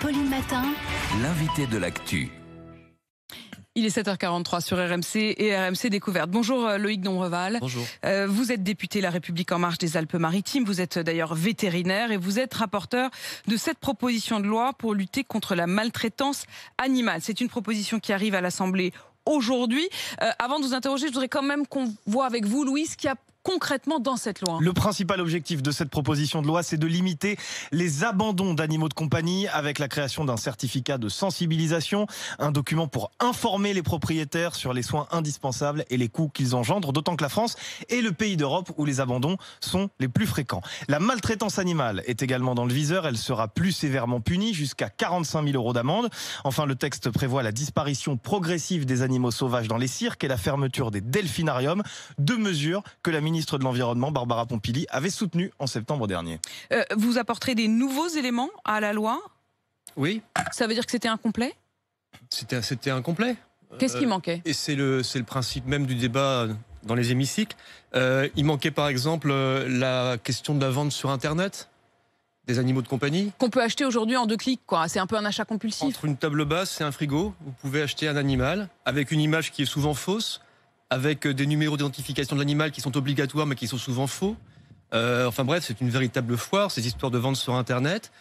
Pauline Matin, l'invité de l'actu. Il est 7h43 sur RMC et RMC Découverte. Bonjour euh, Loïc Donreval. Bonjour. Euh, vous êtes député La République En Marche des Alpes-Maritimes. Vous êtes d'ailleurs vétérinaire et vous êtes rapporteur de cette proposition de loi pour lutter contre la maltraitance animale. C'est une proposition qui arrive à l'Assemblée aujourd'hui. Euh, avant de vous interroger, je voudrais quand même qu'on voit avec vous, Louise, ce qui a concrètement dans cette loi Le principal objectif de cette proposition de loi, c'est de limiter les abandons d'animaux de compagnie avec la création d'un certificat de sensibilisation, un document pour informer les propriétaires sur les soins indispensables et les coûts qu'ils engendrent, d'autant que la France est le pays d'Europe où les abandons sont les plus fréquents. La maltraitance animale est également dans le viseur, elle sera plus sévèrement punie, jusqu'à 45 000 euros d'amende. Enfin, le texte prévoit la disparition progressive des animaux sauvages dans les cirques et la fermeture des delphinariums, deux mesures que la ministre ministre de l'Environnement, Barbara Pompili, avait soutenu en septembre dernier. Euh, vous apporterez des nouveaux éléments à la loi Oui. Ça veut dire que c'était incomplet C'était, incomplet. Qu'est-ce qui euh, manquait Et c'est le, principe même du débat dans les hémicycles. Euh, il manquait par exemple la question de la vente sur Internet des animaux de compagnie. Qu'on peut acheter aujourd'hui en deux clics, quoi. C'est un peu un achat compulsif. Entre une table basse et un frigo, vous pouvez acheter un animal avec une image qui est souvent fausse avec euh, des numéros d'identification de l'animal qui sont obligatoires mais qui sont souvent faux. Euh, enfin bref, c'est une véritable foire, ces histoires de vente sur Internet.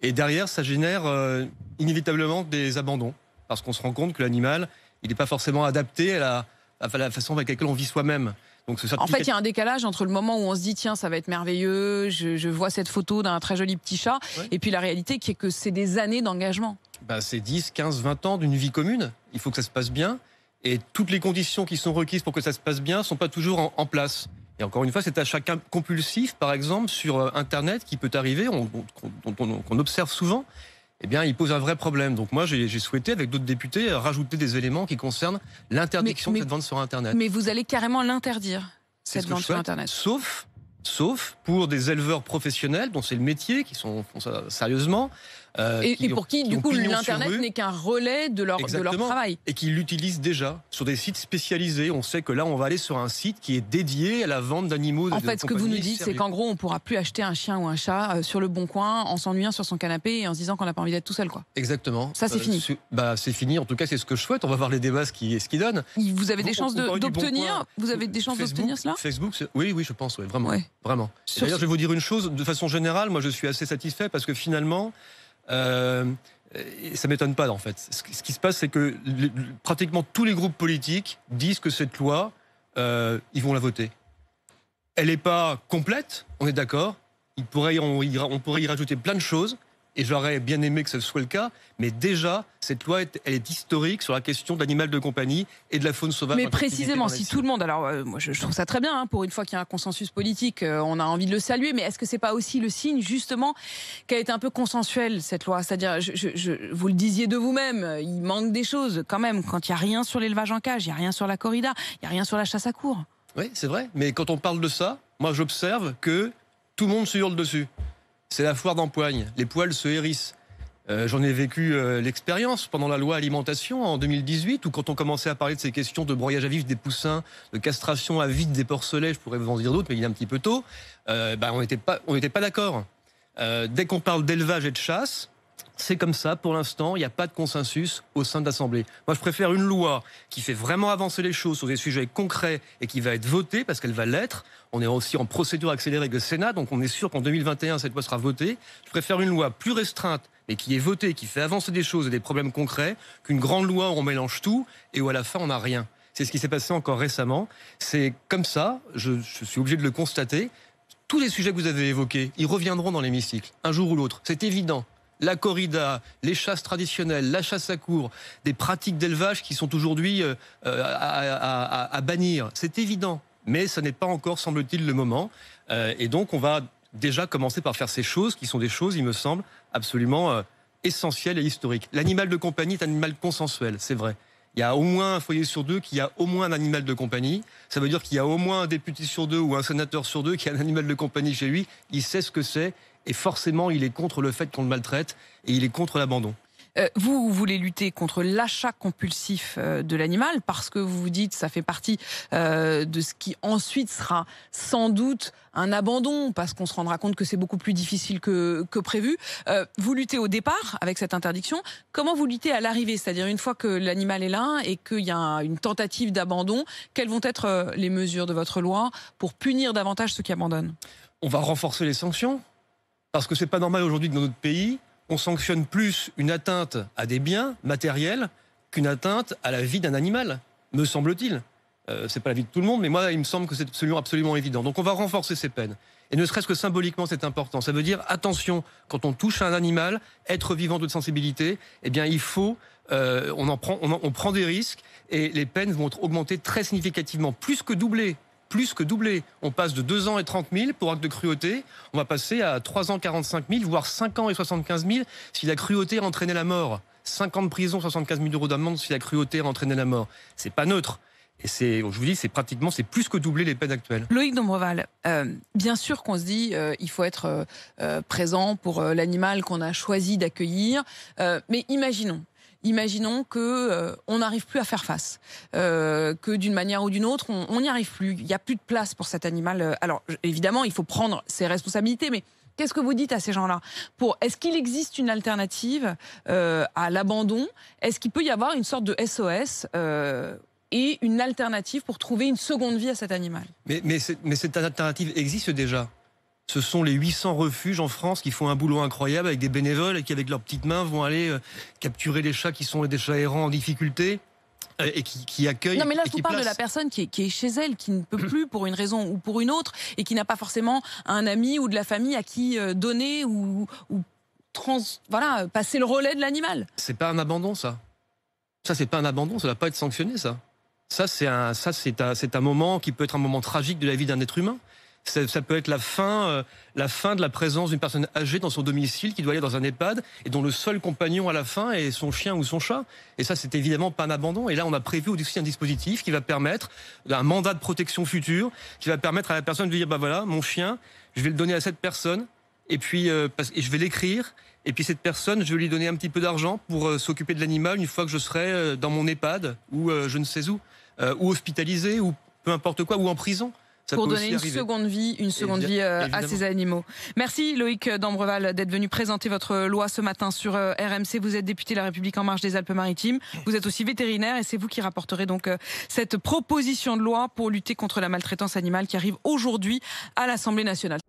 Et derrière, ça génère euh, inévitablement des abandons, parce qu'on se rend compte que l'animal, il n'est pas forcément adapté à la, façon avec laquelle on vit soi-même. Donc, en fait, il y a un décalage entre le moment où on se dit tiens, ça va être merveilleux, je, vois cette photo d'un très joli petit chat, et puis la réalité qui est que c'est des années d'engagement. Bah, c'est 10, 15, 20 ans d'une vie commune. Il faut que ça se passe bien et toutes les conditions qui sont requises pour que ça se passe bien sont pas toujours en, place. Et encore une fois, c'est à chacun compulsif, par exemple, sur euh, Internet, qui peut arriver, qu'on on, observe souvent, eh bien, il pose un vrai problème. Donc moi, j'ai souhaité, avec d'autres députés, euh, rajouter des éléments qui concernent l'interdiction de cette vente sur Internet. Mais vous allez carrément l'interdire, cette vente sur Internet. Sauf sauf pour des éleveurs professionnels dont c'est le métier, qui sont, font ça sérieusement. Euh, et, pour qui, du coup, l'Internet n'est qu'un relais de leur, travail. Et qui l'utilisent déjà sur des sites spécialisés. On sait que là, on va aller sur un site qui est dédié à la vente d'animaux. En fait, ce que vous nous dites, c'est qu'en gros, on ne pourra plus acheter un chien ou un chat euh, sur le bon coin en s'ennuyant sur son canapé et en se disant qu'on n'a pas envie d'être tout seul. Quoi. Exactement. Ça, c'est euh, fini. C'est, bah, c'est fini. En tout cas, c'est ce que je souhaite. On va voir les débats, ce qui, ce donne. Vous avez des chances d'obtenir vous avez des chances d'obtenir cela Facebook, oui, oui, je pense, oui, vraiment. Vraiment. D'ailleurs, je vais vous dire une chose, de façon générale, moi je suis assez satisfait parce que finalement, euh, ça m'étonne pas en fait. Ce qui se passe, c'est que pratiquement tous les groupes politiques disent que cette loi, euh, ils vont la voter. Elle n'est pas complète, on est d'accord. On pourrait y rajouter plein de choses, et j'aurais bien aimé que ce soit le cas, mais déjà, cette loi, est, elle est historique sur la question d'animal de compagnie et de la faune sauvage. Mais précisément, si tout le monde, alors euh, moi je, trouve ça très bien, hein, pour une fois qu'il y a un consensus politique, euh, on a envie de le saluer, mais est-ce que c'est pas aussi le signe justement qu'elle est un peu consensuelle cette loi C'est-à-dire, je, vous le disiez de vous-même, euh, il manque des choses quand même, quand il n'y a rien sur l'élevage en cage, il n'y a rien sur la corrida, il n'y a rien sur la chasse à cours. Oui, c'est vrai, mais quand on parle de ça, moi j'observe que tout le monde se hurle dessus c'est la foire d'empoigne. Les poils se hérissent. Euh, j'en ai vécu euh, l'expérience pendant la loi alimentation en 2018, où quand on commençait à parler de ces questions de broyage à vif des poussins, de castration à vide des porcelets, je pourrais vous en dire d'autres, mais il est un petit peu tôt, euh, bah, on n'était pas, pas d'accord. dès qu'on parle d'élevage et de chasse, c'est comme ça pour l'instant, il n'y a pas de consensus au sein de l'Assemblée. Moi, je préfère une loi qui fait vraiment avancer les choses sur des sujets concrets et qui va être votée, parce qu'elle va l'être. On est aussi en procédure accélérée avec le Sénat, donc on est sûr qu'en 2021, cette loi sera votée. Je préfère une loi plus restreinte mais qui est votée, qui fait avancer des choses et des problèmes concrets, qu'une grande loi où on mélange tout et où à la fin on n'a rien. C'est ce qui s'est passé encore récemment. C'est comme ça, je, je, suis obligé de le constater. Tous les sujets que vous avez évoqués, ils reviendront dans l'hémicycle, un jour ou l'autre. C'est évident la corrida, les chasses traditionnelles, la chasse à cours, des pratiques d'élevage qui sont aujourd'hui euh, euh, à, bannir. C'est évident, mais ce n'est pas encore, semble-t-il, le moment. Euh, et donc, on va déjà commencer par faire ces choses qui sont des choses, il me semble, absolument essentielles et historiques. L'animal de compagnie est un animal consensuel, c'est vrai. Il y a au moins un foyer sur deux qui a au moins un animal de compagnie. Ça veut dire qu'il y a au moins un député sur deux ou un sénateur sur deux qui a un animal de compagnie chez lui. Il sait ce que c'est, et forcément, il est contre le fait qu'on le maltraite et il est contre l'abandon. Euh, vous, voulez lutter contre l'achat compulsif euh, de l'animal parce que vous vous dites ça fait partie euh, de ce qui ensuite sera sans doute un abandon parce qu'on se rendra compte que c'est beaucoup plus difficile que, que prévu. vous luttez au départ avec cette interdiction. Comment vous luttez à l'arrivée C'est-à-dire une fois que l'animal est là et qu'il y a une tentative d'abandon, quelles vont être les mesures de votre loi pour punir davantage ceux qui abandonnent On va renforcer les sanctions parce que ce n'est pas normal aujourd'hui que dans notre pays, on sanctionne plus une atteinte à des biens matériels qu'une atteinte à la vie d'un animal, me semble-t-il. Ce euh, c'est pas la vie de tout le monde, mais moi, il me semble que c'est absolument, évident. Donc, on va renforcer ces peines. Et ne serait-ce que symboliquement, c'est important. Ça veut dire, attention, quand on touche à un animal, être vivant de sensibilité, eh bien, il faut, euh, on, prend, on, on prend des risques et les peines vont être augmentées très significativement, plus que doublées plus que doublé. On passe de 2 ans et 30 000 pour acte de cruauté, on va passer à 3 ans 45 000, voire 5 ans et 75 000 si la cruauté a entraîné la mort. 5 ans de prison, 75 000 euros d'amende si la cruauté a entraîné la mort. C'est pas neutre. Et c'est, je vous dis, c'est pratiquement, c'est plus que doubler les peines actuelles. Loïc Dombreval, euh, bien sûr qu'on se dit, qu'il euh, il faut être euh, présent pour l'animal qu'on a choisi d'accueillir, mais imaginons, imaginons que euh, on n'arrive plus à faire face, euh, que d'une manière ou d'une autre, on n'y arrive plus, il n'y a plus de place pour cet animal. Euh, alors évidemment, il faut prendre ses responsabilités, mais Qu'est-ce que vous dites à ces gens-là Pour est-ce qu'il existe une alternative à l'abandon Est-ce qu'il peut y avoir une sorte de SOS et une alternative pour trouver une seconde vie à cet animal mais cette alternative existe déjà ce sont les 800 refuges en France qui font un boulot incroyable avec des bénévoles et qui, avec leurs petites mains, vont aller euh, capturer les chats qui sont des chats errants en difficulté euh, et qui, accueillent. Non, mais là, je vous parle de la personne qui est, chez elle, qui ne peut mm. plus pour une raison ou pour une autre, et qui n'a pas forcément un ami ou de la famille à qui euh, donner ou, trans, voilà, passer le relais de l'animal. C'est pas un abandon, ça. Ça, c'est pas un abandon, ça ne va pas être sanctionné, ça. Ça, c'est un, un moment qui peut être un moment tragique de la vie d'un être humain ça, peut être la fin, euh, la fin de la présence d'une personne âgée dans son domicile qui doit aller dans un EHPAD et dont le seul compagnon à la fin est son chien ou son chat. Et ça, c'est évidemment pas un abandon. Et là, on a prévu aussi un dispositif qui va permettre un mandat de protection future, qui va permettre à la personne de dire bah voilà, mon chien, je vais le donner à cette personne et puis euh, je vais l'écrire. Et puis cette personne, je vais lui donner un petit peu d'argent pour euh, s'occuper de l'animal une fois que je serai dans mon EHPAD ou je ne sais où, ou hospitalisé ou peu importe quoi, ou en prison pour donner une seconde vie, une seconde vie euh, à ces animaux. Merci Loïc Dambreval d'être venu présenter votre euh, loi ce matin sur euh, RMC. Vous êtes député de La République en marche des Alpes-Maritimes. Vous êtes aussi vétérinaire et c'est vous qui rapporterez donc cette proposition de loi pour lutter contre la maltraitance animale qui arrive aujourd'hui à l'Assemblée nationale.